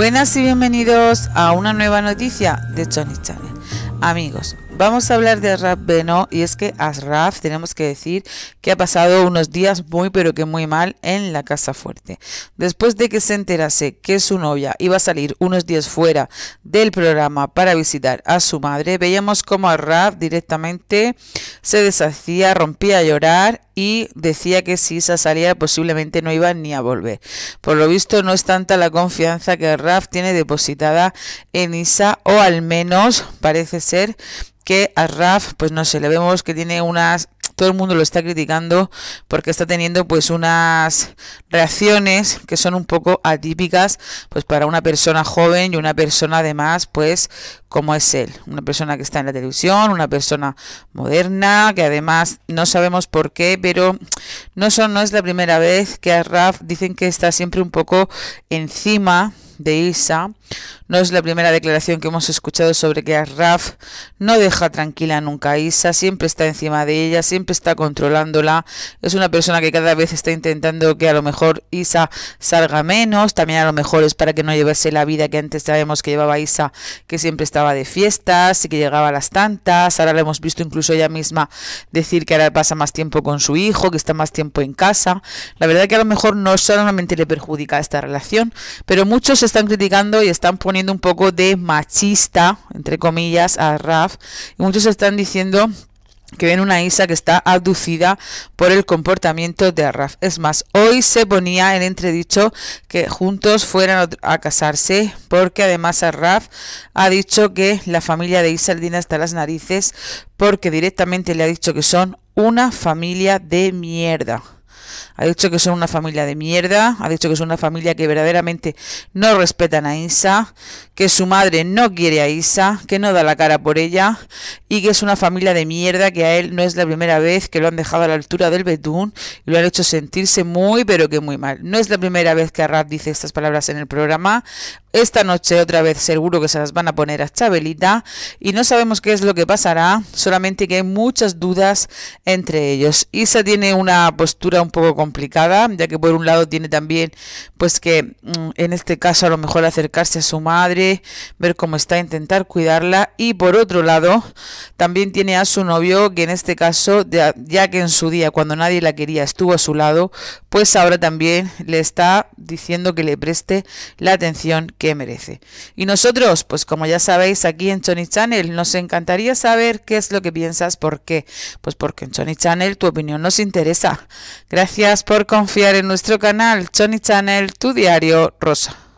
Buenas y bienvenidos a una nueva noticia de Johnny Channel. Amigos, vamos a hablar de Raf Beno y es que Raf tenemos que decir que ha pasado unos días muy pero que muy mal en la casa fuerte. Después de que se enterase que su novia iba a salir unos días fuera del programa para visitar a su madre, veíamos como Raf directamente se deshacía, rompía a llorar y decía que si esa salía posiblemente no iba ni a volver. Por lo visto no es tanta la confianza que Raf tiene depositada en Isa o al menos parece ser que a Raf pues no sé, le vemos que tiene unas todo el mundo lo está criticando porque está teniendo pues unas reacciones que son un poco atípicas pues para una persona joven y una persona además pues como es él, una persona que está en la televisión, una persona moderna, que además no sabemos por qué, pero no, son, no es la primera vez que a Raf dicen que está siempre un poco encima de Isa. No es la primera declaración que hemos escuchado sobre que Raf no deja tranquila nunca a Isa, siempre está encima de ella, siempre está controlándola. Es una persona que cada vez está intentando que a lo mejor Isa salga menos, también a lo mejor es para que no llevase la vida que antes sabemos que llevaba Isa, que siempre estaba de fiestas y que llegaba a las tantas. Ahora la hemos visto incluso ella misma decir que ahora pasa más tiempo con su hijo, que está más tiempo en casa. La verdad que a lo mejor no solamente le perjudica esta relación, pero muchos están criticando y están poniendo un poco de machista, entre comillas, a Raf. Y muchos están diciendo que ven una Isa que está aducida por el comportamiento de Raf. Es más, hoy se ponía en entredicho que juntos fueran a casarse, porque además Raf ha dicho que la familia de Isa está las narices, porque directamente le ha dicho que son una familia de mierda ha dicho que son una familia de mierda, ha dicho que son una familia que verdaderamente no respetan a Isa, que su madre no quiere a Isa, que no da la cara por ella y que es una familia de mierda que a él no es la primera vez que lo han dejado a la altura del betún y lo han hecho sentirse muy pero que muy mal. No es la primera vez que Arrad dice estas palabras en el programa. Esta noche otra vez seguro que se las van a poner a Chabelita y no sabemos qué es lo que pasará, solamente que hay muchas dudas entre ellos. Isa tiene una postura un poco complicada, ya que por un lado tiene también pues que mm, en este caso a lo mejor acercarse a su madre, ver cómo está, intentar cuidarla y por otro lado también tiene a su novio que en este caso ya que en su día cuando nadie la quería estuvo a su lado, pues ahora también le está diciendo que le preste la atención que merece. Y nosotros, pues como ya sabéis, aquí en Sony Channel nos encantaría saber qué es lo que piensas, por qué. Pues porque en Sony Channel tu opinión nos interesa. Gracias por confiar en nuestro canal Sony Channel, tu diario rosa.